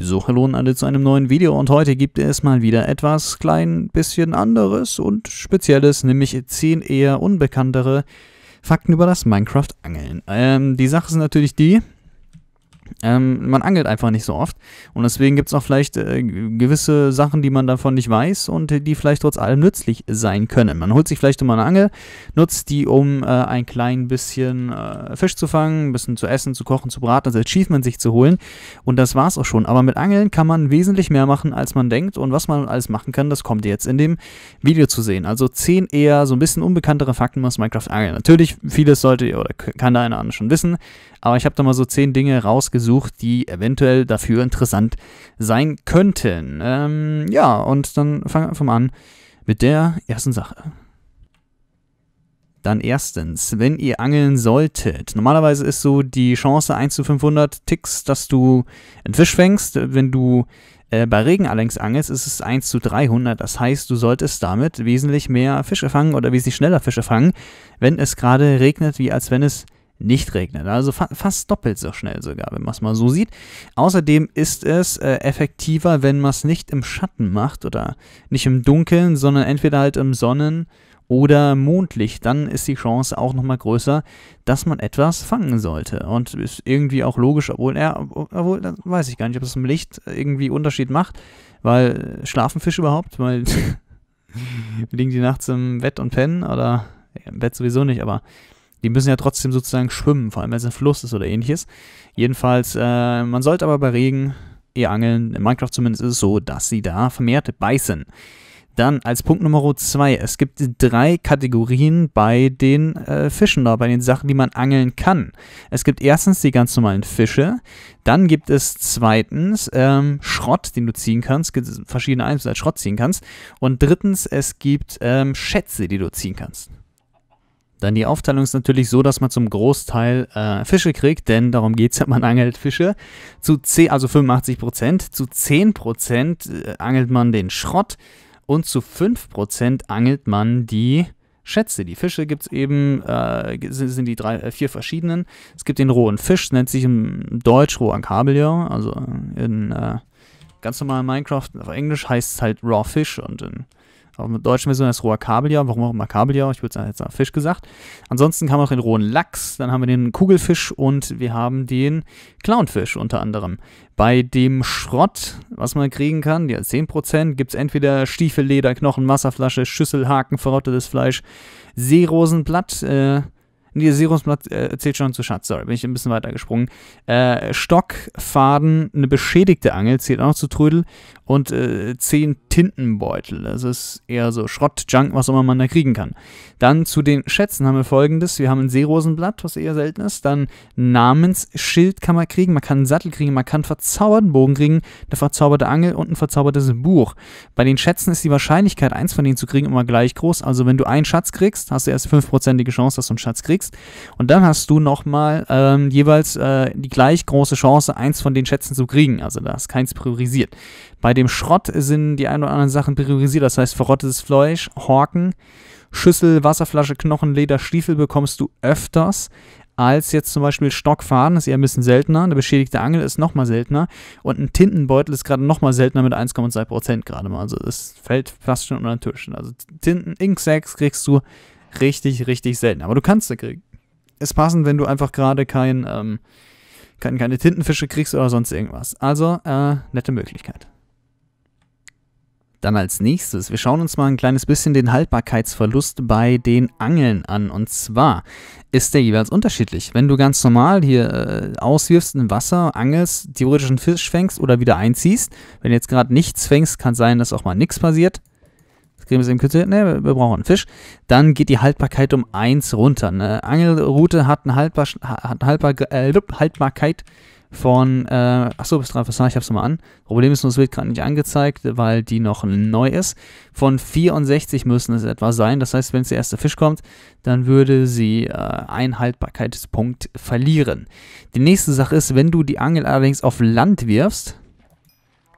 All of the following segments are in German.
So, hallo und alle zu einem neuen Video und heute gibt es mal wieder etwas klein bisschen anderes und spezielles, nämlich 10 eher unbekanntere Fakten über das Minecraft-Angeln. Ähm, die Sache ist natürlich die, ähm, man angelt einfach nicht so oft. Und deswegen gibt es auch vielleicht äh, gewisse Sachen, die man davon nicht weiß und die vielleicht trotz allem nützlich sein können. Man holt sich vielleicht immer eine Angel, nutzt die, um äh, ein klein bisschen äh, Fisch zu fangen, ein bisschen zu essen, zu kochen, zu braten, also Achievement sich zu holen. Und das war's auch schon. Aber mit Angeln kann man wesentlich mehr machen, als man denkt. Und was man alles machen kann, das kommt jetzt in dem Video zu sehen. Also 10 eher so ein bisschen unbekanntere Fakten aus Minecraft Angeln. Natürlich, vieles sollte ihr oder kann da einer schon wissen. Aber ich habe da mal so 10 Dinge rausgesucht gesucht, die eventuell dafür interessant sein könnten. Ähm, ja, und dann fangen wir einfach mal an mit der ersten Sache. Dann erstens, wenn ihr angeln solltet, normalerweise ist so die Chance 1 zu 500 Ticks, dass du einen Fisch fängst. Wenn du äh, bei Regen allerdings angelst, ist es 1 zu 300. Das heißt, du solltest damit wesentlich mehr Fische fangen oder wesentlich schneller Fische fangen, wenn es gerade regnet, wie als wenn es nicht regnet. Also fa fast doppelt so schnell sogar, wenn man es mal so sieht. Außerdem ist es äh, effektiver, wenn man es nicht im Schatten macht oder nicht im Dunkeln, sondern entweder halt im Sonnen- oder Mondlicht. Dann ist die Chance auch nochmal größer, dass man etwas fangen sollte. Und ist irgendwie auch logisch, obwohl, ja, obwohl, das weiß ich gar nicht, ob es im Licht irgendwie Unterschied macht, weil äh, schlafen Fische überhaupt, weil liegen die nachts im Bett und pennen oder im Bett sowieso nicht, aber die müssen ja trotzdem sozusagen schwimmen, vor allem wenn es ein Fluss ist oder ähnliches. Jedenfalls, äh, man sollte aber bei Regen eher angeln. In Minecraft zumindest ist es so, dass sie da vermehrt beißen. Dann als Punkt Nummer zwei, es gibt drei Kategorien bei den äh, Fischen da, bei den Sachen, die man angeln kann. Es gibt erstens die ganz normalen Fische, dann gibt es zweitens ähm, Schrott, den du ziehen kannst, es gibt verschiedene Einzelheiten, Schrott ziehen kannst und drittens, es gibt ähm, Schätze, die du ziehen kannst. Dann die Aufteilung ist natürlich so, dass man zum Großteil äh, Fische kriegt, denn darum geht es ja, man angelt Fische. Zu 10, also 85 zu 10 äh, angelt man den Schrott und zu 5 angelt man die Schätze. Die Fische gibt es eben, äh, sind, sind, die drei, äh, vier verschiedenen. Es gibt den rohen Fisch, nennt sich im Deutsch roher Kabeljau, also in äh, ganz normalen Minecraft auf Englisch heißt es halt Raw Fish und in aber mit deutschen Version heißt roher Kabeljau. Warum auch immer Kabeljau? Ich würde sagen, jetzt sagen Fisch gesagt. Ansonsten kann man auch den rohen Lachs, dann haben wir den Kugelfisch und wir haben den Clownfisch unter anderem. Bei dem Schrott, was man kriegen kann, ja 10%, gibt es entweder Stiefel, Leder, Knochen, Wasserflasche, Schüssel, Haken, verrottetes Fleisch, Seerosenblatt, äh, Nee, Seerungsblatt äh, zählt schon zu Schatz, sorry, bin ich ein bisschen weiter gesprungen. Äh, Stock, Faden, eine beschädigte Angel zählt auch noch zu Trödel und äh, 10 Tintenbeutel. Das ist eher so Schrott, Junk, was immer man da kriegen kann. Dann zu den Schätzen haben wir folgendes. Wir haben ein Seerosenblatt, was eher selten ist. Dann ein Namensschild kann man kriegen. Man kann einen Sattel kriegen. Man kann einen verzauberten Bogen kriegen, eine verzauberte Angel und ein verzaubertes Buch. Bei den Schätzen ist die Wahrscheinlichkeit, eins von denen zu kriegen, immer gleich groß. Also wenn du einen Schatz kriegst, hast du erst 5%ige Chance, dass du einen Schatz kriegst. Und dann hast du nochmal ähm, jeweils äh, die gleich große Chance, eins von den Schätzen zu kriegen. Also da ist keins priorisiert. Bei dem Schrott sind die ein ein oder anderen Sachen priorisiert. Das heißt, verrottetes Fleisch, Horken, Schüssel, Wasserflasche, Knochen, Leder, Stiefel bekommst du öfters als jetzt zum Beispiel Stockfaden, Das ist eher ein bisschen seltener. Eine beschädigte Angel ist nochmal seltener. Und ein Tintenbeutel ist gerade nochmal seltener mit 1,2 gerade mal. Also es fällt fast schon unter den Tisch. Also Tinten, Ink Inksacks kriegst du richtig, richtig selten. Aber du kannst sie kriegen. Es passend, wenn du einfach gerade kein, ähm, kein, keine Tintenfische kriegst oder sonst irgendwas. Also äh, nette Möglichkeit. Dann als nächstes, wir schauen uns mal ein kleines bisschen den Haltbarkeitsverlust bei den Angeln an. Und zwar ist der jeweils unterschiedlich. Wenn du ganz normal hier äh, auswirfst im Wasser, angelst, theoretisch einen Fisch fängst oder wieder einziehst, wenn du jetzt gerade nichts fängst, kann sein, dass auch mal nichts passiert. Das kriegen wir eben kürzer, ne, wir brauchen einen Fisch. Dann geht die Haltbarkeit um 1 runter. Eine Angelroute hat eine Haltbar, hat Haltbar, äh, Haltbarkeit von, äh, achso, bist dran, was ich hab's nochmal an. Problem ist nur, es wird gerade nicht angezeigt, weil die noch neu ist. Von 64 müssen es etwa sein. Das heißt, wenn es der erste Fisch kommt, dann würde sie äh, einen Haltbarkeitspunkt verlieren. Die nächste Sache ist, wenn du die Angel allerdings auf Land wirfst,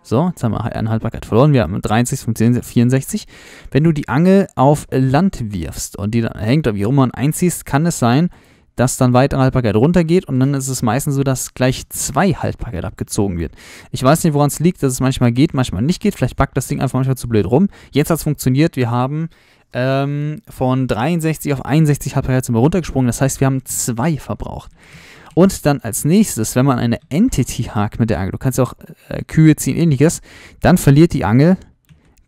so, jetzt haben wir halt eine Haltbarkeit verloren. Wir haben 30 von 64. Wenn du die Angel auf Land wirfst und die dann hängt oder wie auch immer und einziehst, kann es sein, dass dann weitere Haltbarkeit runtergeht und dann ist es meistens so, dass gleich zwei Haltbarkeit abgezogen wird. Ich weiß nicht, woran es liegt, dass es manchmal geht, manchmal nicht geht. Vielleicht backt das Ding einfach manchmal zu blöd rum. Jetzt hat es funktioniert. Wir haben ähm, von 63 auf 61 Haltbarkeit sind wir runtergesprungen. Das heißt, wir haben zwei verbraucht. Und dann als nächstes, wenn man eine Entity hakt mit der Angel, du kannst ja auch äh, Kühe ziehen, ähnliches, dann verliert die Angel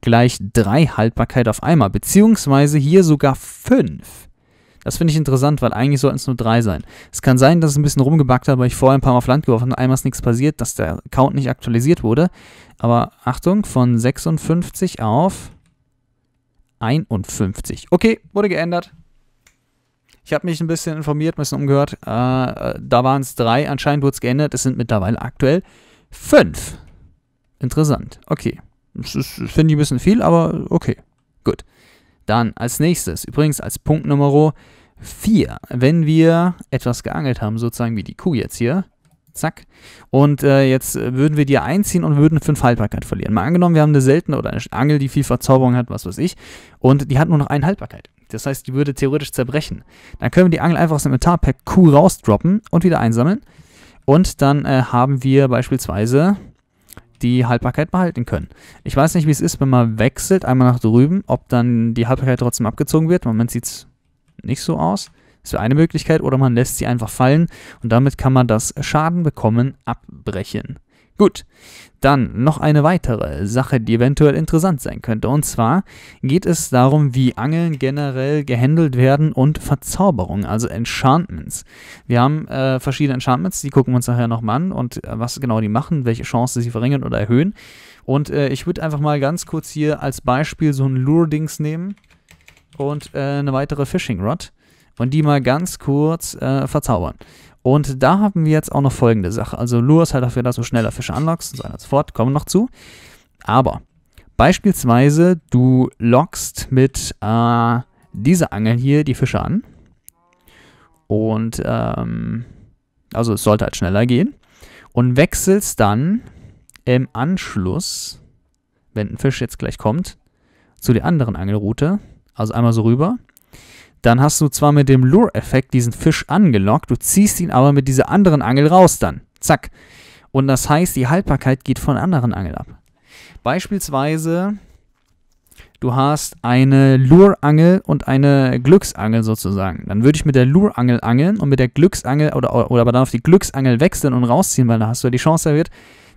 gleich drei Haltbarkeit auf einmal, beziehungsweise hier sogar fünf. Das finde ich interessant, weil eigentlich sollten es nur drei sein. Es kann sein, dass es ein bisschen rumgebackt hat, weil ich vorher ein paar Mal auf Land geworfen habe. Einmal ist nichts passiert, dass der Count nicht aktualisiert wurde. Aber Achtung, von 56 auf 51. Okay, wurde geändert. Ich habe mich ein bisschen informiert, ein bisschen umgehört. Äh, äh da waren es drei, anscheinend wurde es geändert. Es sind mittlerweile aktuell fünf. Interessant. Okay. Das, Finde ich ein bisschen viel, aber okay. Gut. Dann als nächstes, übrigens als Punkt Nummer 4, wenn wir etwas geangelt haben, sozusagen wie die Kuh jetzt hier, zack, und äh, jetzt würden wir die einziehen und würden 5 Haltbarkeit verlieren. Mal angenommen, wir haben eine seltene oder eine Angel, die viel Verzauberung hat, was weiß ich, und die hat nur noch eine Haltbarkeit. Das heißt, die würde theoretisch zerbrechen. Dann können wir die Angel einfach aus dem Inventar per Kuh rausdroppen und wieder einsammeln. Und dann äh, haben wir beispielsweise die Haltbarkeit behalten können. Ich weiß nicht, wie es ist, wenn man wechselt, einmal nach drüben, ob dann die Haltbarkeit trotzdem abgezogen wird. Im Moment sieht es nicht so aus. Das wäre eine Möglichkeit. Oder man lässt sie einfach fallen und damit kann man das Schaden bekommen abbrechen. Gut, dann noch eine weitere Sache, die eventuell interessant sein könnte. Und zwar geht es darum, wie Angeln generell gehandelt werden und Verzauberungen, also Enchantments. Wir haben äh, verschiedene Enchantments, die gucken wir uns nachher nochmal an und äh, was genau die machen, welche Chance sie verringern oder erhöhen. Und äh, ich würde einfach mal ganz kurz hier als Beispiel so ein Lure-Dings nehmen und äh, eine weitere Fishing Rod und die mal ganz kurz äh, verzaubern. Und da haben wir jetzt auch noch folgende Sache. Also Lua ist halt dafür dass du schneller Fische anlockst und so weiter und so fort, kommen noch zu. Aber beispielsweise, du lockst mit äh, dieser Angel hier die Fische an. Und ähm, also es sollte halt schneller gehen. Und wechselst dann im Anschluss, wenn ein Fisch jetzt gleich kommt, zu der anderen Angelroute. Also einmal so rüber dann hast du zwar mit dem Lure-Effekt diesen Fisch angelockt, du ziehst ihn aber mit dieser anderen Angel raus dann. Zack. Und das heißt, die Haltbarkeit geht von anderen Angeln ab. Beispielsweise, du hast eine Lure-Angel und eine Glücksangel sozusagen. Dann würde ich mit der Lure-Angel angeln und mit der Glücksangel oder, oder aber dann auf die Glücksangel wechseln und rausziehen, weil da hast du ja die Chance erhöht,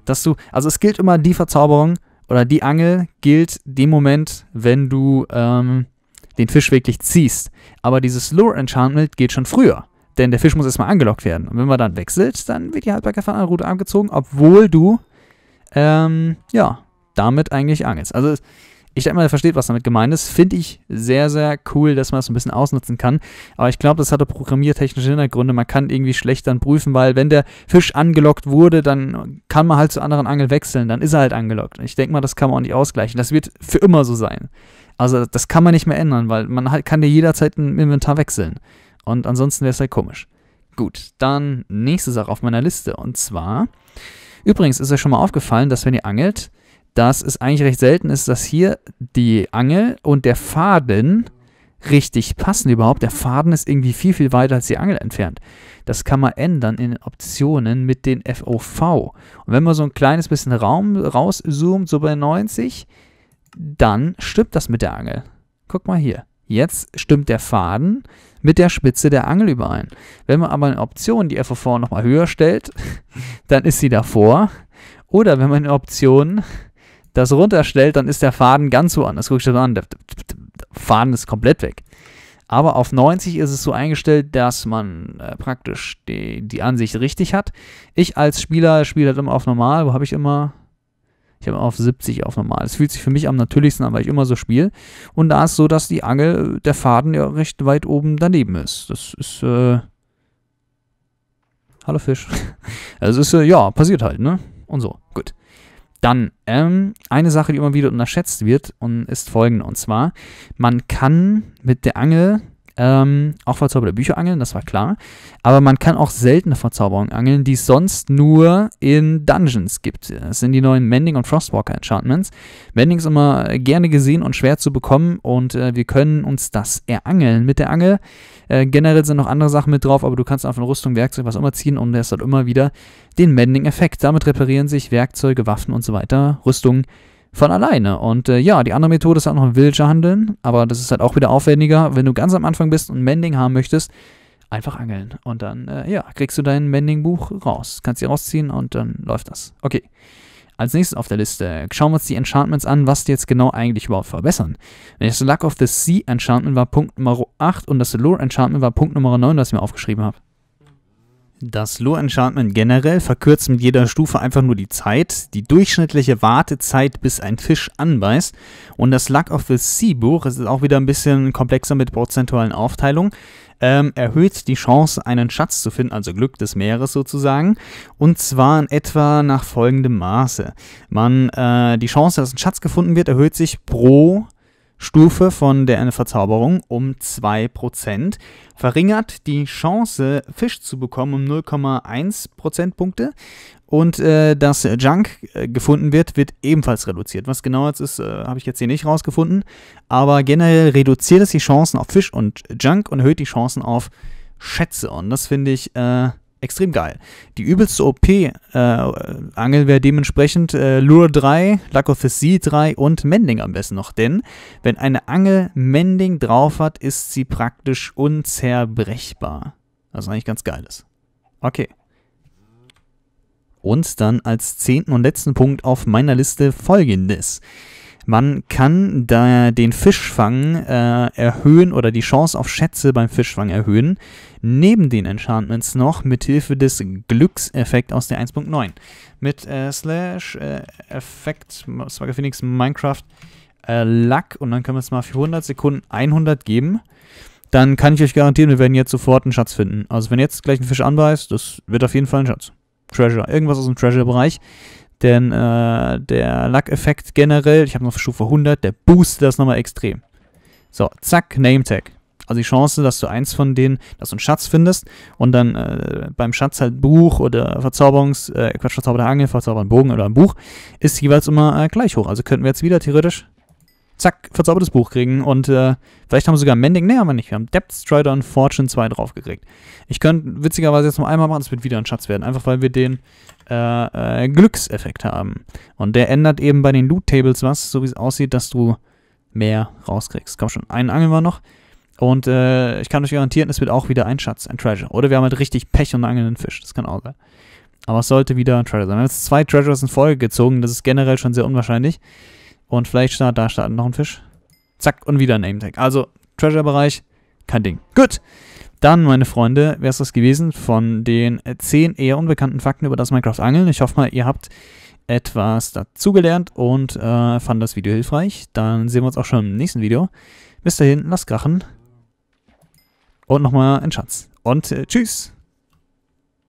dass du, also es gilt immer die Verzauberung oder die Angel gilt dem Moment, wenn du ähm, den Fisch wirklich ziehst. Aber dieses Lure Enchantment geht schon früher. Denn der Fisch muss erstmal angelockt werden. Und wenn man dann wechselt, dann wird die Haltbarkeit von einer Route abgezogen, obwohl du, ähm, ja, damit eigentlich angelst. Also, ich denke mal, ihr versteht, was damit gemeint ist. Finde ich sehr, sehr cool, dass man das ein bisschen ausnutzen kann. Aber ich glaube, das hatte programmiertechnische Hintergründe. Man kann irgendwie schlecht dann prüfen, weil wenn der Fisch angelockt wurde, dann kann man halt zu anderen Angeln wechseln. Dann ist er halt angelockt. Ich denke mal, das kann man auch nicht ausgleichen. Das wird für immer so sein. Also das kann man nicht mehr ändern, weil man halt, kann dir jederzeit ein Inventar wechseln. Und ansonsten wäre es halt komisch. Gut, dann nächste Sache auf meiner Liste. Und zwar, übrigens ist euch schon mal aufgefallen, dass wenn ihr angelt, dass es eigentlich recht selten ist, dass hier die Angel und der Faden richtig passen überhaupt. Der Faden ist irgendwie viel, viel weiter als die Angel entfernt. Das kann man ändern in den Optionen mit den FOV. Und wenn man so ein kleines bisschen Raum rauszoomt, so bei 90, dann stimmt das mit der Angel. Guck mal hier. Jetzt stimmt der Faden mit der Spitze der Angel überein. Wenn man aber eine Option, die FV nochmal höher stellt, dann ist sie davor. Oder wenn man eine Option das runterstellt, dann ist der Faden ganz woanders. Guck ich das an, der Faden ist komplett weg. Aber auf 90 ist es so eingestellt, dass man äh, praktisch die, die Ansicht richtig hat. Ich als Spieler spiele das immer auf normal. Wo habe ich immer? Ich habe auf 70 auf normal. Es fühlt sich für mich am natürlichsten an, weil ich immer so spiele. Und da ist so, dass die Angel, der Faden ja recht weit oben daneben ist. Das ist, äh, Hallo Fisch. Also ist, äh, ja, passiert halt, ne? Und so. Gut. Dann, ähm, eine Sache, die immer wieder unterschätzt wird und ist folgende. Und zwar, man kann mit der Angel ähm, auch verzauberte Bücher angeln, das war klar. Aber man kann auch seltene Verzauberungen angeln, die es sonst nur in Dungeons gibt. Das sind die neuen Mending und Frostwalker Enchantments. Mending ist immer gerne gesehen und schwer zu bekommen und äh, wir können uns das erangeln mit der Angel. Äh, generell sind noch andere Sachen mit drauf, aber du kannst einfach eine Rüstung, Werkzeug, was immer ziehen und es hat immer wieder den Mending-Effekt. Damit reparieren sich Werkzeuge, Waffen und so weiter, Rüstungen von alleine. Und äh, ja, die andere Methode ist auch halt noch ein Villager handeln, aber das ist halt auch wieder aufwendiger. Wenn du ganz am Anfang bist und Mending haben möchtest, einfach angeln. Und dann, äh, ja, kriegst du dein Mending-Buch raus. Kannst sie rausziehen und dann läuft das. Okay. Als nächstes auf der Liste schauen wir uns die Enchantments an, was die jetzt genau eigentlich überhaupt verbessern. Das Luck of the Sea Enchantment war Punkt Nummer 8 und das Lore Enchantment war Punkt Nummer 9, das ich mir aufgeschrieben habe. Das Low Enchantment generell verkürzt mit jeder Stufe einfach nur die Zeit, die durchschnittliche Wartezeit, bis ein Fisch anbeißt. Und das Luck of the Sea Buch, es ist auch wieder ein bisschen komplexer mit prozentualen Aufteilungen, ähm, erhöht die Chance, einen Schatz zu finden, also Glück des Meeres sozusagen. Und zwar in etwa nach folgendem Maße. Man, äh, die Chance, dass ein Schatz gefunden wird, erhöht sich pro Stufe von der Verzauberung um 2%, verringert die Chance, Fisch zu bekommen um 0,1 Punkte und äh, dass Junk äh, gefunden wird, wird ebenfalls reduziert. Was genau jetzt ist, äh, habe ich jetzt hier nicht rausgefunden, aber generell reduziert es die Chancen auf Fisch und Junk und erhöht die Chancen auf Schätze. Und das finde ich äh, extrem geil. Die übelste OP-Angel äh, wäre dementsprechend äh, Lure 3, Luck of the Sea 3 und Mending am besten noch, denn wenn eine Angel Mending drauf hat, ist sie praktisch unzerbrechbar. Was eigentlich ganz geil ist. Okay. Und dann als zehnten und letzten Punkt auf meiner Liste folgendes. Man kann da den Fischfang äh, erhöhen oder die Chance auf Schätze beim Fischfang erhöhen, neben den Enchantments noch mit Hilfe des Glückseffekt aus der 1.9. Mit äh, Slash äh, Effekt Swagger Phoenix Minecraft äh, Luck und dann können wir es mal für 100 Sekunden 100 geben dann kann ich euch garantieren, wir werden jetzt sofort einen Schatz finden. Also wenn jetzt gleich ein Fisch anbeißt, das wird auf jeden Fall ein Schatz. Treasure, irgendwas aus dem Treasure-Bereich. Denn äh, der Lack-Effekt generell, ich habe noch Stufe 100, der boostet das nochmal extrem. So, zack, Name Tag. Also die Chance, dass du eins von denen, dass du einen Schatz findest und dann äh, beim Schatz halt Buch oder Verzauberungs, äh, Quatsch, verzauberter Angel, verzaubernder Bogen oder ein Buch, ist jeweils immer äh, gleich hoch. Also könnten wir jetzt wieder theoretisch zack, verzaubertes Buch kriegen. Und äh, vielleicht haben wir sogar Mending. Ne, haben wir nicht. Wir haben Depth Strider und Fortune 2 draufgekriegt. Ich könnte witzigerweise jetzt noch einmal machen, es wird wieder ein Schatz werden. Einfach weil wir den äh, äh, Glückseffekt haben. Und der ändert eben bei den Loot Tables was, so wie es aussieht, dass du mehr rauskriegst. Komm schon, einen angeln wir noch. Und äh, ich kann euch garantieren, es wird auch wieder ein Schatz, ein Treasure. Oder wir haben halt richtig Pech und angeln einen Fisch. Das kann auch sein. Aber es sollte wieder ein Treasure sein. Wir haben jetzt zwei Treasures in Folge gezogen. Das ist generell schon sehr unwahrscheinlich. Und vielleicht startet da starten noch ein Fisch. Zack, und wieder ein Name tag Also, Treasure-Bereich, kein Ding. Gut. Dann, meine Freunde, wäre es das gewesen von den 10 eher unbekannten Fakten über das Minecraft-Angeln. Ich hoffe mal, ihr habt etwas dazugelernt und äh, fand das Video hilfreich. Dann sehen wir uns auch schon im nächsten Video. Bis dahin, lasst krachen. Und nochmal ein Schatz. Und äh, tschüss.